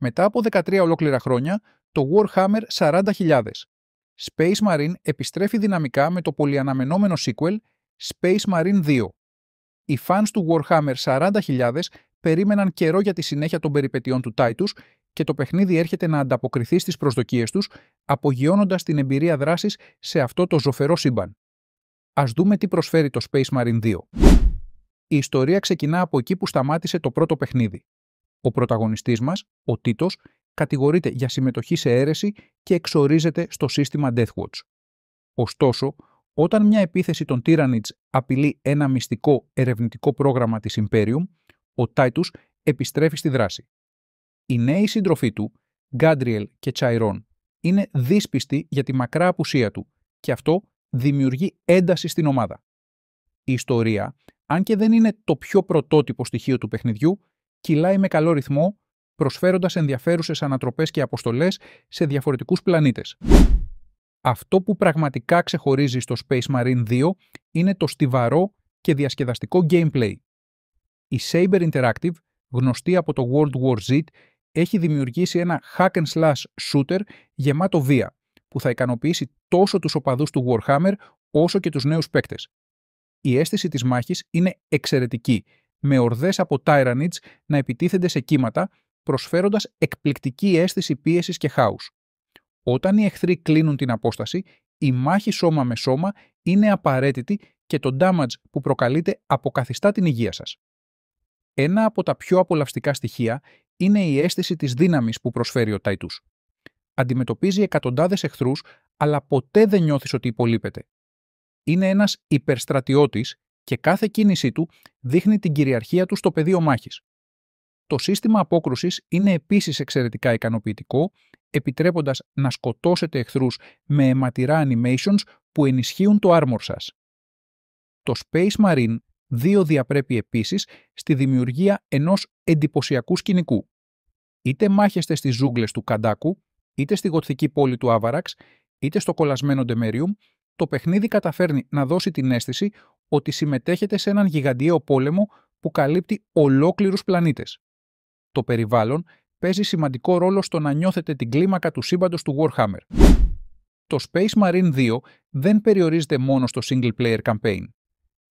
Μετά από 13 ολόκληρα χρόνια, το Warhammer 40.000. Space Marine επιστρέφει δυναμικά με το πολυαναμενόμενο sequel Space Marine 2. Οι fans του Warhammer 40.000 περίμεναν καιρό για τη συνέχεια των περιπετειών του Titus και το παιχνίδι έρχεται να ανταποκριθεί στις προσδοκίες τους, απογειώνοντας την εμπειρία δράσης σε αυτό το ζωφερό σύμπαν. Ας δούμε τι προσφέρει το Space Marine 2. Η ιστορία ξεκινά από εκεί που σταμάτησε το πρώτο παιχνίδι. Ο πρωταγωνιστής μας, ο τίτος, κατηγορείται για συμμετοχή σε αίρεση και εξορίζεται στο σύστημα Death Watch. Ωστόσο, όταν μια επίθεση των Tyranids απειλεί ένα μυστικό ερευνητικό πρόγραμμα της Imperium, ο Titus επιστρέφει στη δράση. Η νέη σύντροφοί του, Γκάντριελ και Τσαϊρόν, είναι δύσπιστοι για τη μακρά απουσία του και αυτό δημιουργεί ένταση στην ομάδα. Η ιστορία, αν και δεν είναι το πιο πρωτότυπο στοιχείο του παιχνιδιού, κυλάει με καλό ρυθμό, προσφέροντας ενδιαφέρουσες ανατροπές και αποστολές σε διαφορετικούς πλανήτες. Αυτό που πραγματικά ξεχωρίζει στο Space Marine 2 είναι το στιβαρό και διασκεδαστικό gameplay. Η Saber Interactive, γνωστή από το World War Z, έχει δημιουργήσει ένα hack and slash shooter γεμάτο βία, που θα ικανοποιήσει τόσο τους οπαδούς του Warhammer όσο και τους νέους παίκτες. Η αίσθηση της μάχης είναι εξαιρετική με ορδές από Τάιρανιτς να επιτίθενται σε κύματα, προσφέροντας εκπληκτική αίσθηση πίεσης και χάους. Όταν οι εχθροί κλείνουν την απόσταση, η μάχη σώμα με σώμα είναι απαραίτητη και το damage που προκαλείται αποκαθιστά την υγεία σας. Ένα από τα πιο απολαυστικά στοιχεία είναι η αίσθηση της δύναμης που προσφέρει ο Ταϊτούς. Αντιμετωπίζει εκατοντάδες εχθρούς, αλλά ποτέ δεν νιώθεις ότι υπολείπεται. Είναι ένας υπερστρατιώτης και κάθε κίνησή του δείχνει την κυριαρχία του στο πεδίο μάχης. Το σύστημα απόκρουσης είναι επίσης εξαιρετικά ικανοποιητικό, επιτρέποντας να σκοτώσετε εχθρούς με αιματηρά animations που ενισχύουν το armor σας. Το Space Marine δύο διαπρέπει επίσης στη δημιουργία ενός εντυπωσιακού σκηνικού. Είτε μάχεστε στις ζούγκλες του Καντάκου, είτε στη γοτθική πόλη του Άβαραξ, είτε στο κολλασμένο Ντεμέριουμ, το παιχνίδι καταφέρνει να δώσει την αίσθηση ότι συμμετέχετε σε έναν γιγαντιαίο πόλεμο που καλύπτει ολόκληρους πλανήτες. Το περιβάλλον παίζει σημαντικό ρόλο στο να νιώθετε την κλίμακα του σύμπαντος του Warhammer. Το Space Marine 2 δεν περιορίζεται μόνο στο single player campaign.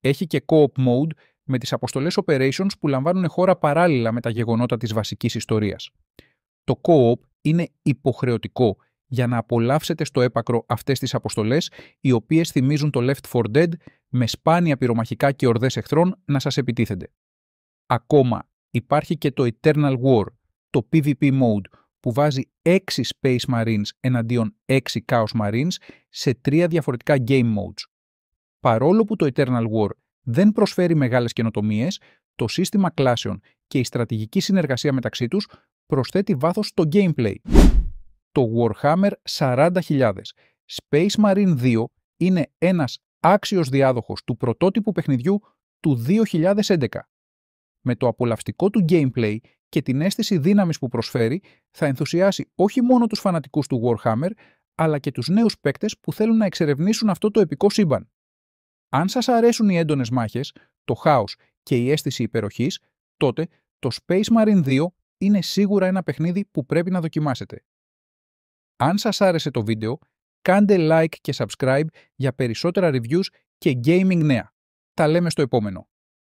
Έχει και co-op mode με τις αποστολές operations που λαμβάνουν χώρα παράλληλα με τα γεγονότα της βασικής ιστορίας. Το co-op είναι υποχρεωτικό για να απολαύσετε στο έπακρο αυτές τις αποστολές, οι οποίες θυμίζουν το Left 4 Dead με σπάνια πυρομαχικά και ορδές εχθρών να σας επιτίθενται. Ακόμα υπάρχει και το Eternal War, το PvP mode, που βάζει 6 Space Marines εναντίον 6 Chaos Marines σε τρία διαφορετικά game modes. Παρόλο που το Eternal War δεν προσφέρει μεγάλες καινοτομίες, το σύστημα κλάσεων και η στρατηγική συνεργασία μεταξύ τους προσθέτει βάθος στο gameplay το Warhammer 40.000. Space Marine 2 είναι ένας άξιος διάδοχος του πρωτότυπου παιχνιδιού του 2011. Με το απολαυστικό του gameplay και την αίσθηση δύναμης που προσφέρει, θα ενθουσιάσει όχι μόνο τους φανατικούς του Warhammer, αλλά και τους νέους παίκτες που θέλουν να εξερευνήσουν αυτό το επικό σύμπαν. Αν σας αρέσουν οι έντονες μάχες, το χάος και η αίσθηση υπεροχής, τότε το Space Marine 2 είναι σίγουρα ένα παιχνίδι που πρέπει να δοκιμάσετε. Αν σας άρεσε το βίντεο, κάντε like και subscribe για περισσότερα reviews και gaming νέα. Τα λέμε στο επόμενο.